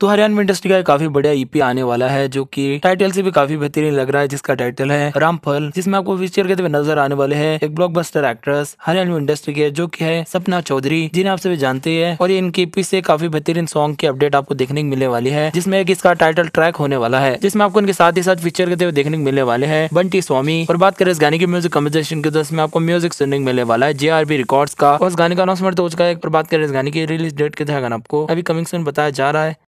तो हरियाणवी इंडस्ट्री का काफी बढ़िया ईपी e आने वाला है जो कि टाइटल से भी काफी बेहतरीन लग रहा है जिसका टाइटल है रामफल जिसमें आपको फीचर करते हुए नजर आने वाले हैं एक ब्लॉकबस्टर एक्ट्रेस हरियाणवी इंडस्ट्री के जो कि है सपना चौधरी जिन्हें आप सभी जानते हैं और ये इनकी ईपी e से काफी बेहतरीन सॉन्ग की अपडेट आपको देखने को मिलने वाली है जिसमे एक इसका टाइटल ट्रैक होने वाला है जिसमें आपको इनके साथ ही साथ फीचर करते हुए देखने को मिलने वाले हैं बंटी स्वामी और बात करें इस गाने की म्यूजिक कम्पोजिशन की जिसमें तो आपको म्यूजिक सुनने को मिलने वाला है जे आर बी रिकॉर्ड्स का और इस गाने का अनाउंसमेंट तो हो चुका है बात करें इस गाने की रिलीज डेट के तहत आपको अभी कमिंग सुन बताया जा रहा है